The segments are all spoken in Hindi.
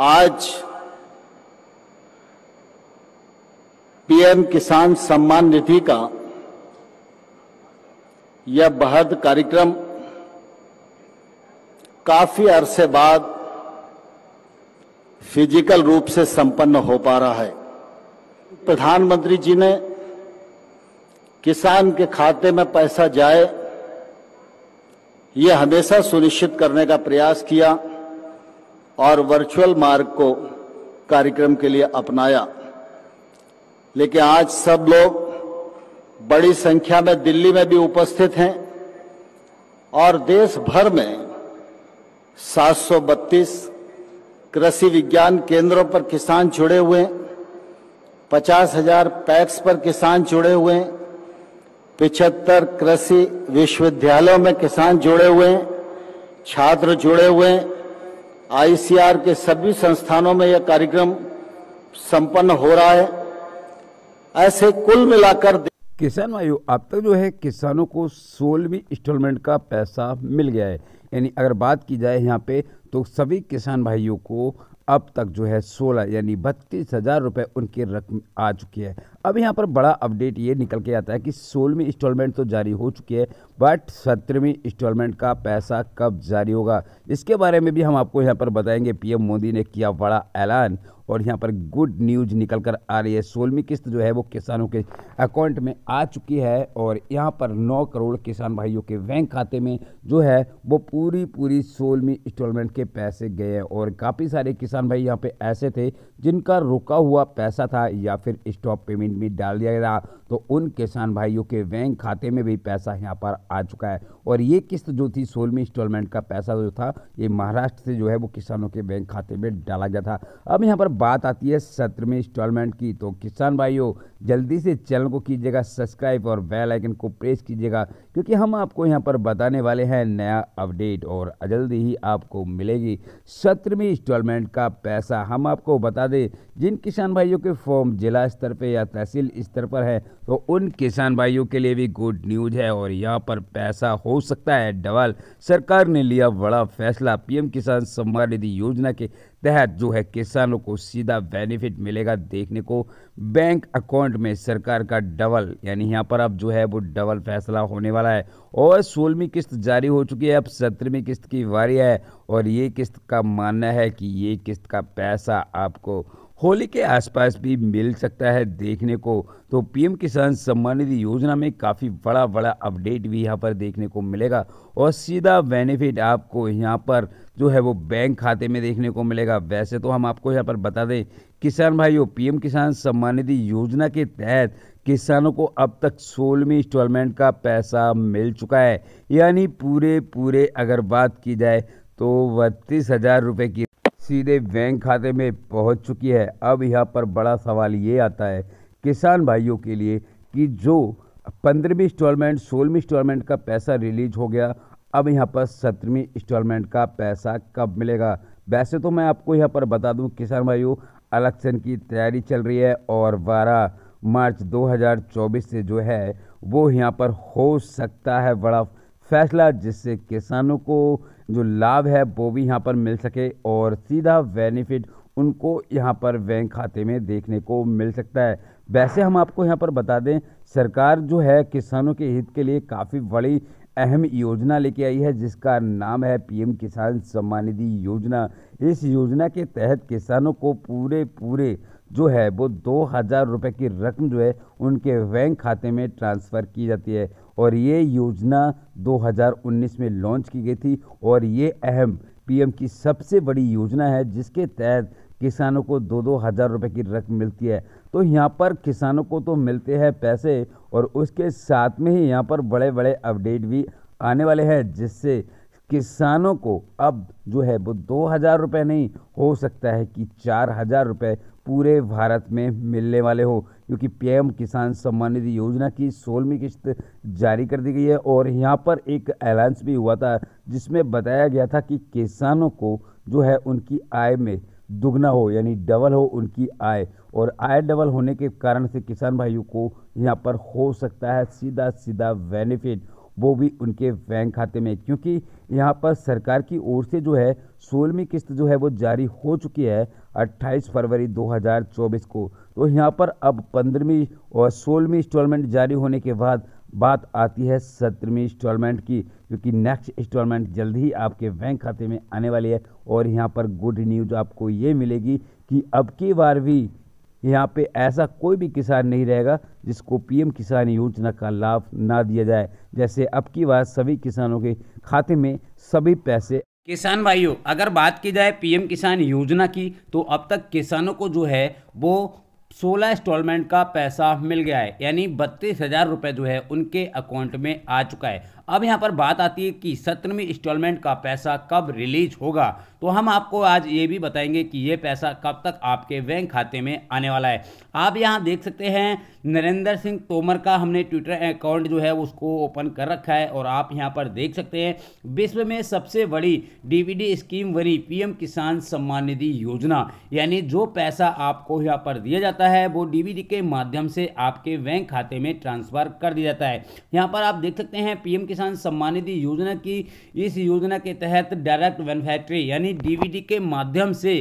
आज पीएम किसान सम्मान निधि का यह बहद कार्यक्रम काफी अरसे बाद फिजिकल रूप से संपन्न हो पा रहा है प्रधानमंत्री जी ने किसान के खाते में पैसा जाए यह हमेशा सुनिश्चित करने का प्रयास किया और वर्चुअल मार्ग को कार्यक्रम के लिए अपनाया लेकिन आज सब लोग बड़ी संख्या में दिल्ली में भी उपस्थित हैं और देश भर में 732 कृषि विज्ञान केंद्रों पर किसान जुड़े हुए पचास हजार पैक्स पर किसान जुड़े हुए पिछहत्तर कृषि विश्वविद्यालयों में किसान जुड़े हुए छात्र जुड़े हुए हैं आईसीआर के सभी संस्थानों में यह कार्यक्रम संपन्न हो रहा है ऐसे कुल मिलाकर किसान वायु अब तक जो है किसानों को सोलहवीं इंस्टॉलमेंट का पैसा मिल गया है यानी अगर बात की जाए यहाँ पे तो सभी किसान भाइयों को अब तक जो है सोलह यानी बत्तीस हज़ार रुपये उनकी रकम आ चुकी है अब यहाँ पर बड़ा अपडेट ये निकल के आता है कि सोलहवीं इंस्टॉलमेंट तो जारी हो चुकी है बट सत्रहवीं इंस्टॉलमेंट का पैसा कब जारी होगा इसके बारे में भी हम आपको यहाँ पर बताएंगे पीएम मोदी ने किया बड़ा ऐलान और यहाँ पर गुड न्यूज निकल कर आ रही है सोलहवीं किस्त जो है वो किसानों के अकाउंट में आ चुकी है और यहाँ पर 9 करोड़ किसान भाइयों के बैंक खाते में जो है वो पूरी पूरी सोलहवीं इंस्टॉलमेंट के पैसे गए हैं और काफ़ी सारे किसान भाई यहाँ पे ऐसे थे जिनका रुका हुआ पैसा था या फिर स्टॉप पेमेंट भी डाल दिया गया तो उन किसान भाइयों के बैंक खाते में भी पैसा यहाँ पर आ चुका है और ये किस्त जो थी सोलहवीं इंस्टॉलमेंट का पैसा जो था ये महाराष्ट्र से जो है वो किसानों के बैंक खाते में डाला गया था अब यहाँ पर बात आती है सत्रहवीं इंस्टॉलमेंट की तो किसान भाइयों जल्दी से चैनल को कीजिएगा सब्सक्राइब और बेल आइकन को प्रेस कीजिएगा क्योंकि हम आपको यहाँ पर बताने वाले हैं नया अपडेट और जल्दी ही आपको मिलेगी सत्रहवीं इंस्टॉलमेंट का पैसा हम आपको बता दें जिन किसान भाइयों के फॉर्म जिला स्तर पर या तहसील स्तर पर है तो उन किसान भाइयों के लिए भी गुड न्यूज है और यहाँ पर पैसा हो सकता है डबल सरकार ने लिया बड़ा फैसला पीएम किसान सम्मान निधि योजना के तहत जो है किसानों को सीधा बेनिफिट मिलेगा देखने को बैंक अकाउंट में सरकार का डबल यानी यहाँ पर अब जो है वो डबल फैसला होने वाला है और सोलहवीं किस्त जारी हो चुकी है अब सत्रहवीं किस्त की वारी है और ये किस्त का मानना है कि ये किस्त का पैसा आपको होली के आसपास भी मिल सकता है देखने को तो पीएम किसान सम्मान निधि योजना में काफ़ी बड़ा बड़ा अपडेट भी यहाँ पर देखने को मिलेगा और सीधा बेनिफिट आपको यहाँ पर जो है वो बैंक खाते में देखने को मिलेगा वैसे तो हम आपको यहाँ पर बता दें किसान भाइयों पीएम किसान सम्मान निधि योजना के तहत किसानों को अब तक सोलहवीं इंस्टॉलमेंट का पैसा मिल चुका है यानी पूरे पूरे अगर बात की जाए तो बत्तीस हज़ार रुपये की सीधे बैंक खाते में पहुंच चुकी है अब यहाँ पर बड़ा सवाल ये आता है किसान भाइयों के लिए कि जो पंद्रहवीं इंस्टॉलमेंट सोलहवीं इंस्टॉलमेंट का पैसा रिलीज हो गया अब यहाँ पर सत्रहवीं इंस्टॉलमेंट का पैसा कब मिलेगा वैसे तो मैं आपको यहाँ पर बता दूँ किसान भाइयों इलेक्शन की तैयारी चल रही है और बारह मार्च 2024 से जो है वो यहाँ पर हो सकता है बड़ा फैसला जिससे किसानों को जो लाभ है वो भी यहाँ पर मिल सके और सीधा बेनिफिट उनको यहाँ पर बैंक खाते में देखने को मिल सकता है वैसे हम आपको यहाँ पर बता दें सरकार जो है किसानों के हित के लिए काफ़ी बड़ी अहम योजना लेके आई है जिसका नाम है पीएम किसान सम्मान निधि योजना इस योजना के तहत किसानों को पूरे पूरे जो है वो दो हज़ार रुपये की रकम जो है उनके बैंक खाते में ट्रांसफ़र की जाती है और ये योजना 2019 में लॉन्च की गई थी और ये अहम पीएम की सबसे बड़ी योजना है जिसके तहत किसानों को दो दो हज़ार रुपये की रकम मिलती है तो यहाँ पर किसानों को तो मिलते हैं पैसे और उसके साथ में ही यहाँ पर बड़े बड़े अपडेट भी आने वाले हैं जिससे किसानों को अब जो है वो दो हज़ार रुपये नहीं हो सकता है कि चार हज़ार रुपये पूरे भारत में मिलने वाले हो क्योंकि पीएम किसान सम्मान निधि योजना की सोलहवीं किस्त जारी कर दी गई है और यहाँ पर एक अलायंस भी हुआ था जिसमें बताया गया था कि किसानों को जो है उनकी आय में दुगना हो यानी डबल हो उनकी आय और आय डबल होने के कारण से किसान भाइयों को यहाँ पर हो सकता है सीधा सीधा बेनिफिट वो भी उनके बैंक खाते में क्योंकि यहाँ पर सरकार की ओर से जो है सोलहवीं किस्त जो है वो जारी हो चुकी है 28 फरवरी 2024 को तो यहाँ पर अब पंद्रहवीं और सोलहवीं इंस्टॉलमेंट जारी होने के बाद बात आती है सत्रहवीं इंस्टॉलमेंट की क्योंकि नेक्स्ट इंस्टॉलमेंट जल्द ही आपके बैंक खाते में आने वाली है और यहाँ पर गुड न्यूज आपको ये मिलेगी कि अब की बार भी यहाँ पे ऐसा कोई भी किसान नहीं रहेगा जिसको पीएम किसान योजना का लाभ ना दिया जाए जैसे अब की बार सभी किसानों के खाते में सभी पैसे किसान भाइयों अगर बात की जाए पीएम किसान योजना की तो अब तक किसानों को जो है वो सोलह इंस्टॉलमेंट का पैसा मिल गया है यानी बत्तीस हज़ार रुपये जो है उनके अकाउंट में आ चुका है अब यहाँ पर बात आती है कि सत्रहवीं इंस्टॉलमेंट का पैसा कब रिलीज होगा तो हम आपको आज ये भी बताएंगे कि ये पैसा कब तक आपके बैंक खाते में आने वाला है आप यहाँ देख सकते हैं नरेंद्र सिंह तोमर का हमने ट्विटर अकाउंट जो है उसको ओपन कर रखा है और आप यहाँ पर देख सकते हैं विश्व में सबसे बड़ी डी स्कीम बनी पी किसान सम्मान निधि योजना यानी जो पैसा आपको यहाँ पर दिया जाता है वो डीवीडी के माध्यम से आपके बैंक खाते में ट्रांसफर कर दिया जाता है यहाँ पर आप देख सकते हैं पी किसान सम्मान निधि योजना की इस योजना के तहत डायरेक्ट बेनिफिटरी यानी डीवीडी के माध्यम से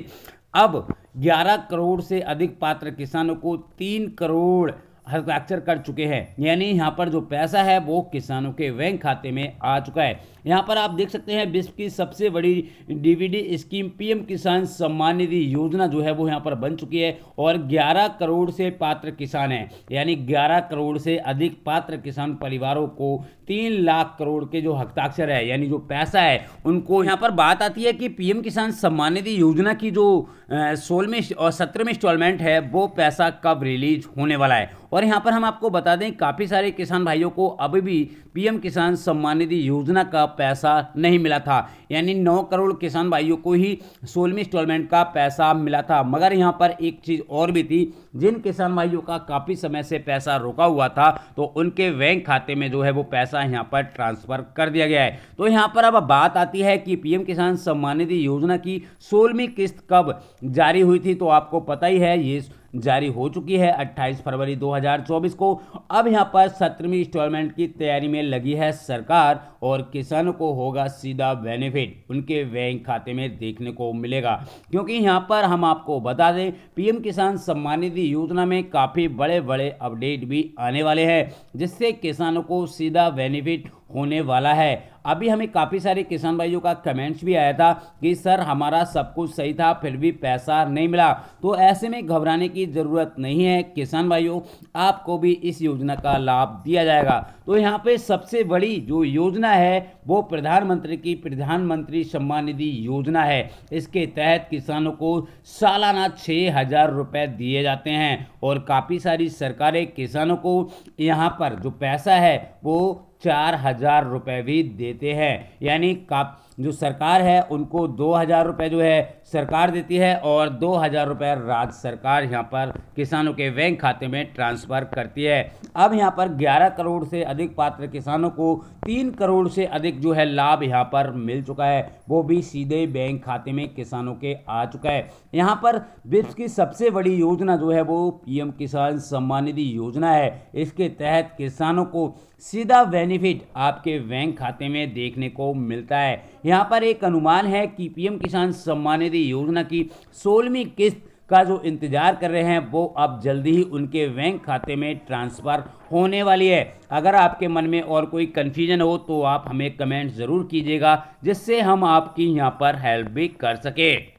अब 11 करोड़ से अधिक पात्र किसानों को 3 करोड़ हस्ताक्षर कर चुके हैं यानी यहाँ पर जो पैसा है वो किसानों के बैंक खाते में आ चुका है यहाँ पर आप देख सकते हैं विश्व की सबसे बड़ी डीवीडी स्कीम पीएम किसान सम्मान निधि योजना जो है वो यहाँ पर बन चुकी है और 11 करोड़ से पात्र किसान हैं यानी 11 करोड़ से अधिक पात्र किसान परिवारों को तीन लाख करोड़ के जो हस्ताक्षर है यानी जो पैसा है उनको यहाँ पर बात आती है कि पीएम किसान सम्मान निधि योजना की जो सोलहवें और सत्रहवें इंस्टॉलमेंट है वो पैसा कब रिलीज होने वाला है और यहाँ पर हम आपको बता दें काफ़ी सारे किसान भाइयों को अभी भी पीएम किसान सम्मान निधि योजना का पैसा नहीं मिला था यानी नौ करोड़ किसान भाइयों को ही सोलहवीं इंस्टॉलमेंट का पैसा मिला था मगर यहाँ पर एक चीज़ और भी थी जिन किसान भाइयों का काफ़ी समय से पैसा रुका हुआ था तो उनके बैंक खाते में जो है वो पैसा यहाँ पर ट्रांसफ़र कर दिया गया है तो यहाँ पर अब बात आती है कि पीएम किसान सम्मान निधि योजना की सोलहवीं किस्त कब जारी हुई थी तो आपको पता ही है ये जारी हो चुकी है 28 फरवरी 2024 को अब यहां पर सत्रहवीं इंस्टॉलमेंट की तैयारी में लगी है सरकार और किसानों को होगा सीधा बेनिफिट उनके बैंक खाते में देखने को मिलेगा क्योंकि यहां पर हम आपको बता दें पीएम किसान सम्मान निधि योजना में काफ़ी बड़े बड़े अपडेट भी आने वाले हैं जिससे किसानों को सीधा बेनिफिट होने वाला है अभी हमें काफ़ी सारे किसान भाइयों का कमेंट्स भी आया था कि सर हमारा सब कुछ सही था फिर भी पैसा नहीं मिला तो ऐसे में घबराने की ज़रूरत नहीं है किसान भाइयों आपको भी इस योजना का लाभ दिया जाएगा तो यहाँ पे सबसे बड़ी जो योजना है वो प्रधानमंत्री की प्रधानमंत्री सम्मान निधि योजना है इसके तहत किसानों को सालाना छः हज़ार रुपये दिए जाते हैं और काफ़ी सारी सरकारें किसानों को यहाँ पर जो पैसा है वो चार हजार रुपये भी देते हैं यानी का जो सरकार है उनको दो हज़ार रुपये जो है सरकार देती है और दो हज़ार रुपये राज्य सरकार यहाँ पर किसानों के बैंक खाते में ट्रांसफ़र करती है अब यहाँ पर ग्यारह करोड़ से अधिक पात्र किसानों को तीन करोड़ से अधिक जो है लाभ यहाँ पर मिल चुका है वो भी सीधे बैंक खाते में किसानों के आ चुका है यहाँ पर विप्स की सबसे बड़ी योजना जो है वो पी किसान सम्मान निधि योजना है इसके तहत किसानों को सीधा बेनिफिट आपके बैंक खाते में देखने को मिलता है यहाँ पर एक अनुमान है कि पीएम किसान सम्मान निधि योजना की सोलहवीं किस्त का जो इंतजार कर रहे हैं वो अब जल्दी ही उनके बैंक खाते में ट्रांसफ़र होने वाली है अगर आपके मन में और कोई कन्फ्यूजन हो तो आप हमें कमेंट ज़रूर कीजिएगा जिससे हम आपकी यहाँ पर हेल्प भी कर सकें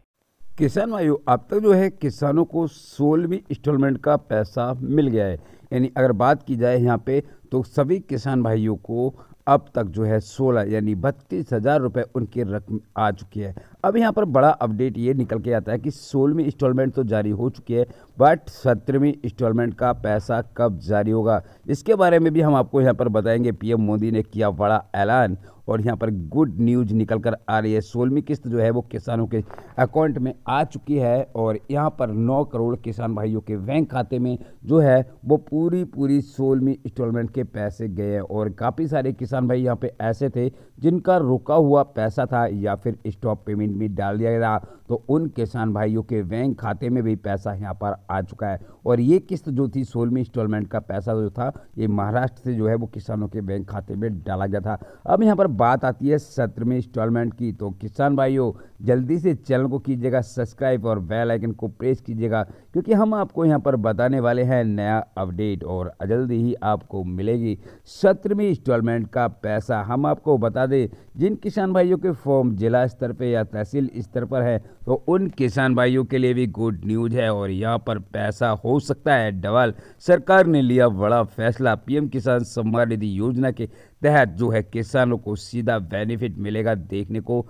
किसान भाई अब तक जो है किसानों को सोलहवीं इंस्टॉलमेंट का पैसा मिल गया है यानी अगर बात की जाए यहाँ पे तो सभी किसान भाइयों को अब तक जो है सोलह यानी बत्तीस हज़ार रुपये उनकी रकम आ चुकी है अब यहाँ पर बड़ा अपडेट ये निकल के आता है कि सोलहवीं इंस्टॉलमेंट तो जारी हो चुकी है बट सत्रहवीं इंस्टॉलमेंट का पैसा कब जारी होगा इसके बारे में भी हम आपको यहाँ पर बताएंगे पीएम मोदी ने किया बड़ा ऐलान और यहाँ पर गुड न्यूज निकल कर आ रही है सोलहवीं किस्त जो है वो किसानों के अकाउंट में आ चुकी है और यहाँ पर नौ करोड़ किसान भाइयों के बैंक खाते में जो है वो पूरी पूरी सोलहवीं इंस्टॉलमेंट के पैसे गए हैं और काफ़ी सारे किसान भाई यहाँ पे ऐसे थे जिनका रुका हुआ पैसा था या फिर स्टॉप पेमेंट पेमेंट भी डाल दिया गया तो उन किसान भाइयों के बैंक खाते में भी पैसा यहाँ पर आ चुका है और ये किस्त जो थी सोलहवीं इंस्टॉलमेंट का पैसा जो था ये महाराष्ट्र से जो है वो किसानों के बैंक खाते में डाला गया था अब यहाँ पर बात आती है सत्रहवीं इंस्टॉलमेंट की तो किसान भाइयों जल्दी से चैनल को कीजिएगा सब्सक्राइब और बेल आइकन को प्रेस कीजिएगा क्योंकि हम आपको यहाँ पर बताने वाले हैं नया अपडेट और जल्दी ही आपको मिलेगी सत्रहवीं इंस्टॉलमेंट का पैसा हम आपको बता दें जिन किसान भाइयों के फॉर्म जिला स्तर पर या तहसील स्तर पर है तो उन किसान भाइयों के लिए भी गुड न्यूज है और यहाँ पर पैसा हो सकता है डबल सरकार ने लिया बड़ा फैसला पीएम किसान सम्मान निधि योजना के तहत जो है किसानों को सीधा बेनिफिट मिलेगा देखने को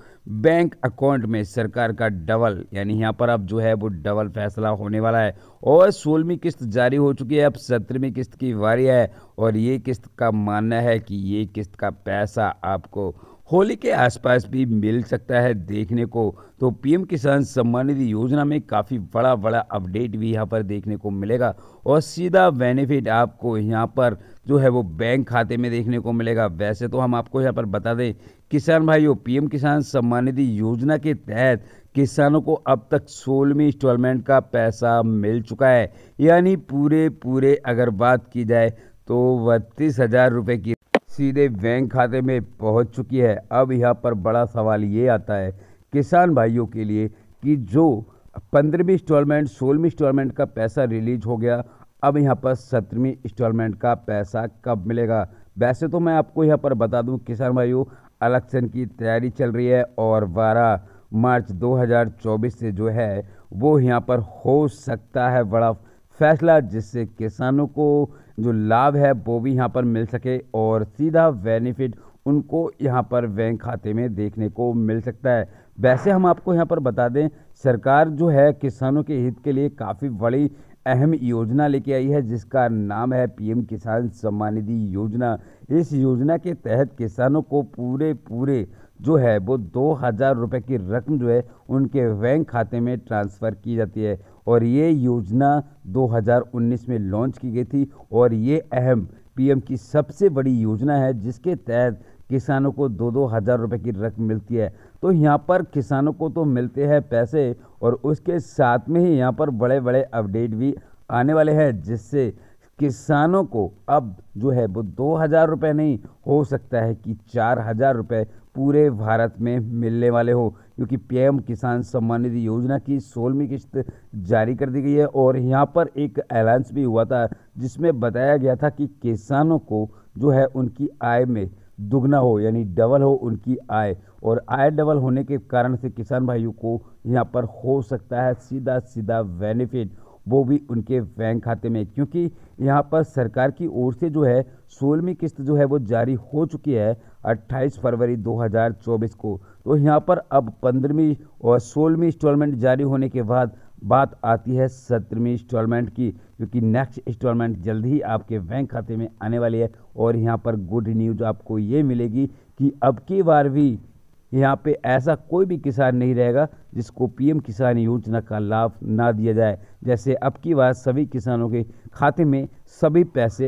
बैंक अकाउंट में सरकार का डबल यानी यहाँ पर अब जो है वो डबल फैसला होने वाला है और सोलहवीं किस्त जारी हो चुकी है अब सत्रहवीं किस्त की वारी है और ये किस्त का मानना है कि ये किस्त का पैसा आपको होली के आसपास भी मिल सकता है देखने को तो पीएम किसान सम्मान निधि योजना में काफ़ी बड़ा बड़ा अपडेट भी यहाँ पर देखने को मिलेगा और सीधा बेनिफिट आपको यहाँ पर जो है वो बैंक खाते में देखने को मिलेगा वैसे तो हम आपको यहाँ पर बता दें किसान भाइयों पीएम किसान सम्मान निधि योजना के तहत किसानों को अब तक सोलहवीं इंस्टॉलमेंट का पैसा मिल चुका है यानी पूरे पूरे अगर बात की जाए तो बत्तीस हज़ार रुपये की सीधे बैंक खाते में पहुंच चुकी है अब यहाँ पर बड़ा सवाल ये आता है किसान भाइयों के लिए कि जो पंद्रहवीं इंस्टॉलमेंट सोलहवीं इंस्टॉलमेंट का पैसा रिलीज हो गया अब यहाँ पर सत्रहवीं इंस्टॉलमेंट का पैसा कब मिलेगा वैसे तो मैं आपको यहाँ पर बता दूँ किसान भाइयों इलेक्शन की तैयारी चल रही है और बारह मार्च 2024 से जो है वो यहाँ पर हो सकता है बड़ा फैसला जिससे किसानों को जो लाभ है वो भी यहाँ पर मिल सके और सीधा बेनिफिट उनको यहाँ पर बैंक खाते में देखने को मिल सकता है वैसे हम आपको यहाँ पर बता दें सरकार जो है किसानों के हित के लिए काफ़ी बड़ी अहम योजना लेके आई है जिसका नाम है पीएम किसान सम्मान निधि योजना इस योजना के तहत किसानों को पूरे पूरे जो है वो दो हज़ार रुपये की रकम जो है उनके बैंक खाते में ट्रांसफ़र की जाती है और ये योजना 2019 में लॉन्च की गई थी और ये अहम पीएम की सबसे बड़ी योजना है जिसके तहत किसानों को दो दो हज़ार रुपये की रकम मिलती है तो यहाँ पर किसानों को तो मिलते हैं पैसे और उसके साथ में ही यहाँ पर बड़े बड़े अपडेट भी आने वाले हैं जिससे किसानों को अब जो है वो दो हज़ार रुपये नहीं हो सकता है कि चार हज़ार रुपये पूरे भारत में मिलने वाले हो क्योंकि पीएम किसान सम्मान निधि योजना की सोलहवीं किस्त जारी कर दी गई है और यहाँ पर एक अलायंस भी हुआ था जिसमें बताया गया था कि किसानों को जो है उनकी आय में दुगना हो यानी डबल हो उनकी आय और आय डबल होने के कारण से किसान भाइयों को यहाँ पर हो सकता है सीधा सीधा बेनिफिट वो भी उनके बैंक खाते में क्योंकि यहाँ पर सरकार की ओर से जो है सोलहवीं किस्त जो है वो जारी हो चुकी है 28 फरवरी 2024 को तो यहाँ पर अब पंद्रहवीं और सोलहवीं इंस्टॉलमेंट जारी होने के बाद बात आती है सत्रहवीं इंस्टॉलमेंट की क्योंकि नेक्स्ट इंस्टॉलमेंट जल्द ही आपके बैंक खाते में आने वाली है और यहाँ पर गुड न्यूज़ आपको ये मिलेगी कि अब की बार भी यहाँ पे ऐसा कोई भी किसान नहीं रहेगा जिसको पीएम किसान योजना का लाभ ना दिया जाए जैसे अब की बार सभी किसानों के खाते में सभी पैसे